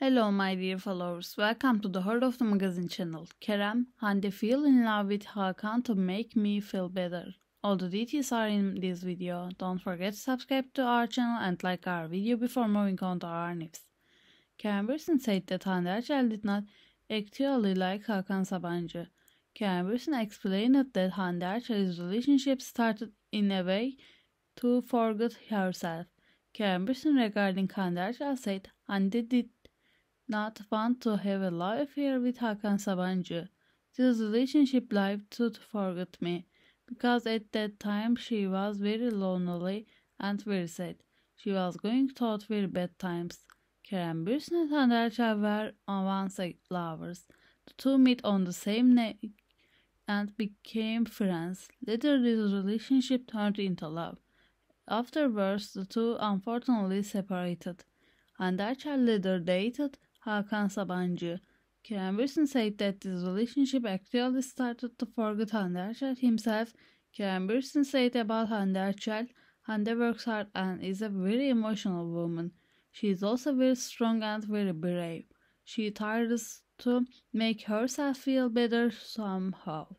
Hello my dear followers, welcome to the Heart of the Magazine channel. Kerem, Hande fell in love with Hakan to make me feel better. All the details are in this video. Don't forget to subscribe to our channel and like our video before moving on to our news. Kerem Bürsin said that Hande Erçel did not actually like Hakan Sabancı. Kerem Bürsin explained that Hande Erçel's relationship started in a way to forget herself. Kerem Bürsin regarding Hande Erçel said, Hande did not want to have a love affair with Hakan Sabancı. This relationship life should forget me, because at that time she was very lonely and very sad. She was going through very bad times. Kerem Bürsin and Elçel were on once lovers. The two met on the same night and became friends. Later, this relationship turned into love. Afterwards, the two unfortunately separated. and Andarchal later dated Hakan Sabancı. Karen Wilson said that this relationship actually started to forget Hande Erçel himself. Karen Wilson said about Hande Erçel, Hande works hard and is a very emotional woman. She is also very strong and very brave. She tries to make herself feel better somehow.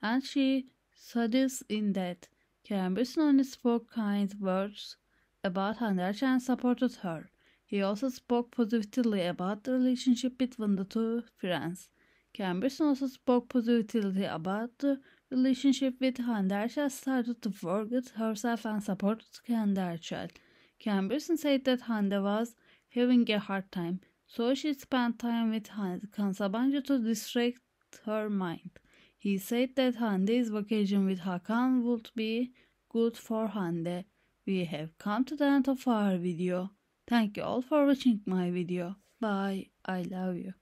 And she studies in that. Karen Wilson only spoke kind words about Hande and supported her. He also spoke positively about the relationship between the two friends. Camberson also spoke positively about the relationship with Handarcha started to forget herself and supported Handarcha. Camberson said that Hande was having a hard time, so she spent time with Kansabancı to distract her mind. He said that Hande's vacation with Hakan would be good for Hande. We have come to the end of our video. Thank you all for watching my video. Bye. I love you.